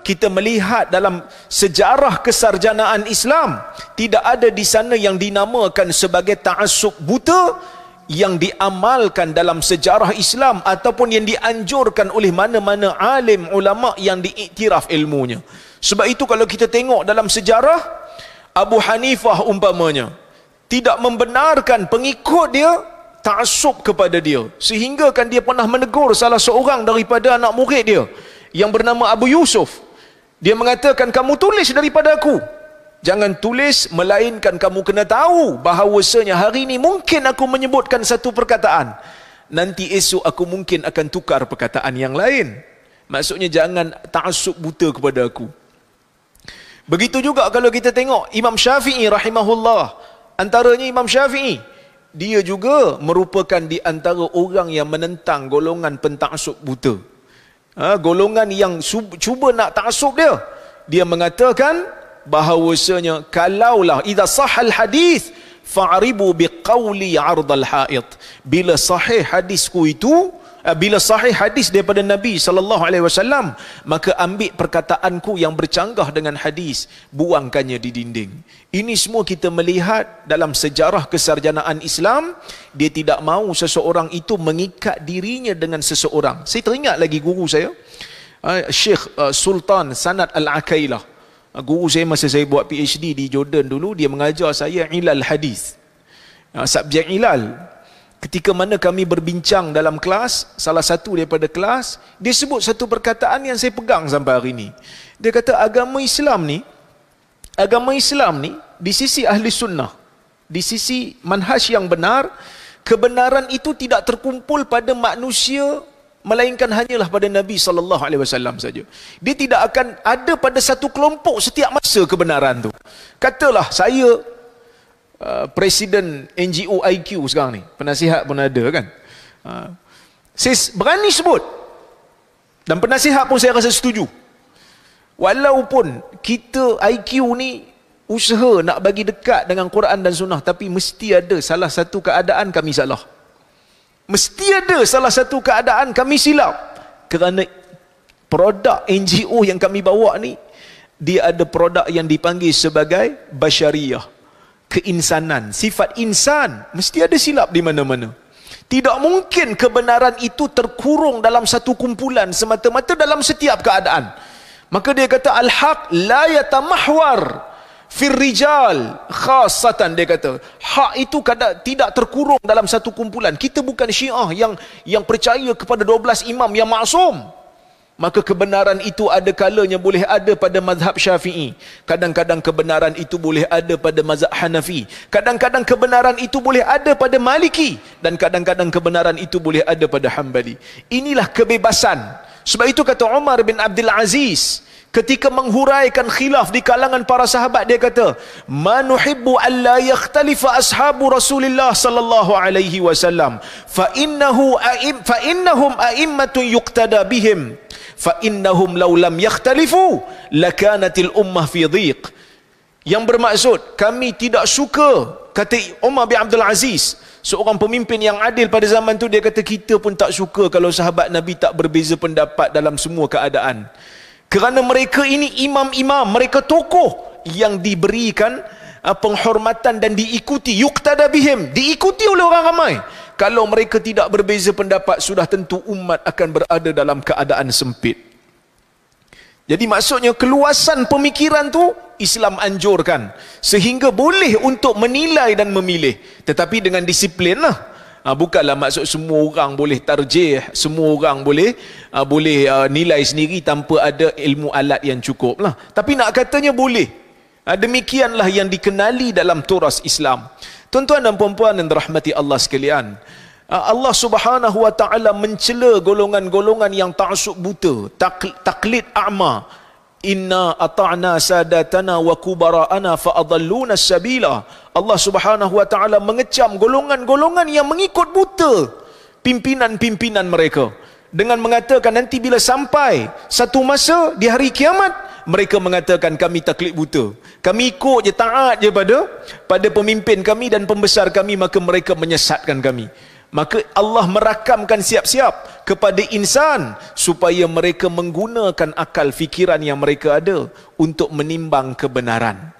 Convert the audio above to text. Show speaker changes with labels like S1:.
S1: kita melihat dalam sejarah kesarjanaan Islam tidak ada di sana yang dinamakan sebagai taasub buta yang diamalkan dalam sejarah Islam ataupun yang dianjurkan oleh mana-mana alim ulama yang diiktiraf ilmunya sebab itu kalau kita tengok dalam sejarah Abu Hanifah umpamanya tidak membenarkan pengikut dia taasub kepada dia sehingga kan dia pernah menegur salah seorang daripada anak murid dia yang bernama Abu Yusuf. Dia mengatakan kamu tulis daripada aku. Jangan tulis melainkan kamu kena tahu bahawasanya hari ini mungkin aku menyebutkan satu perkataan. Nanti esok aku mungkin akan tukar perkataan yang lain. Maksudnya jangan ta'asub buta kepada aku. Begitu juga kalau kita tengok Imam Syafi'i rahimahullah. Antaranya Imam Syafi'i. Dia juga merupakan di antara orang yang menentang golongan pentaksub buta ha, golongan yang cuba nak taksub dia dia mengatakan bahawasanya kalaulah idza sahal hadis fa'ribu biqauli 'ardal ha'it bila sahih hadisku itu Eh, bila sahih hadis daripada Nabi sallallahu alaihi wasallam maka ambil perkataanku yang bercanggah dengan hadis buangkannya di dinding ini semua kita melihat dalam sejarah kesarjanaan Islam dia tidak mahu seseorang itu mengikat dirinya dengan seseorang saya teringat lagi guru saya eh, Syekh eh, Sultan Sanad Al-Akailah guru saya masa saya buat PhD di Jordan dulu dia mengajar saya ilal hadis subjek ilal ketika mana kami berbincang dalam kelas, salah satu daripada kelas, dia sebut satu perkataan yang saya pegang sampai hari ini. Dia kata agama Islam ni, agama Islam ni di sisi ahli sunnah, di sisi manhaj yang benar, kebenaran itu tidak terkumpul pada manusia melainkan hanyalah pada Nabi sallallahu alaihi wasallam saja. Dia tidak akan ada pada satu kelompok setiap masa kebenaran tu. Katalah saya Uh, presiden NGO IQ sekarang ni penasihat pun ada kan uh, sis berani sebut dan penasihat pun saya rasa setuju walaupun kita IQ ni usaha nak bagi dekat dengan Quran dan Sunnah tapi mesti ada salah satu keadaan kami salah mesti ada salah satu keadaan kami silap kerana produk NGO yang kami bawa ni dia ada produk yang dipanggil sebagai basyariah keinsanan, sifat insan, mesti ada silap di mana-mana. Tidak mungkin kebenaran itu terkurung dalam satu kumpulan semata-mata dalam setiap keadaan. Maka dia kata al-haq la yatamahwar fir rijal khassatan dia kata hak itu kadang tidak terkurung dalam satu kumpulan kita bukan syiah yang yang percaya kepada 12 imam yang maksum maka kebenaran itu ada kalanya boleh ada pada mazhab syafi'i kadang-kadang kebenaran itu boleh ada pada mazhab hanafi kadang-kadang kebenaran itu boleh ada pada maliki dan kadang-kadang kebenaran itu boleh ada pada hambali inilah kebebasan sebab itu kata Umar bin Abdul Aziz ketika menghuraikan khilaf di kalangan para sahabat dia kata manuhibbu alla yakhtalifa ashabu rasulillah sallallahu alaihi wasallam fa innahu aim fa innahum aimmatun yuqtada bihim fa innahum law lam yakhtalifu lakanatil ummah fi dhiq yang bermaksud kami tidak suka kata Umar bin Abdul Aziz seorang pemimpin yang adil pada zaman itu dia kata kita pun tak suka kalau sahabat nabi tak berbeza pendapat dalam semua keadaan kerana mereka ini imam-imam mereka tokoh yang diberikan ah, penghormatan dan diikuti yuqtada bihim diikuti oleh orang ramai kalau mereka tidak berbeza pendapat sudah tentu umat akan berada dalam keadaan sempit jadi maksudnya keluasan pemikiran tu Islam anjurkan sehingga boleh untuk menilai dan memilih tetapi dengan disiplin lah Ha, bukanlah maksud semua orang boleh tarjih, semua orang boleh ha, boleh ha, nilai sendiri tanpa ada ilmu alat yang cukup lah. Tapi nak katanya boleh. Ha, demikianlah yang dikenali dalam turas Islam. Tuan-tuan dan puan-puan yang dirahmati Allah sekalian. Allah subhanahu wa ta'ala mencela golongan-golongan yang ta'asuk buta, takl- taklid a'ma inna ata'na sadatana wa kubara'ana fa'adalluna sabila Allah subhanahu wa ta'ala mengecam golongan-golongan yang mengikut buta pimpinan-pimpinan mereka dengan mengatakan nanti bila sampai satu masa di hari kiamat mereka mengatakan kami taklid buta kami ikut je taat je pada pada pemimpin kami dan pembesar kami maka mereka menyesatkan kami maka Allah merakamkan siap-siap kepada insan supaya mereka menggunakan akal fikiran yang mereka ada untuk menimbang kebenaran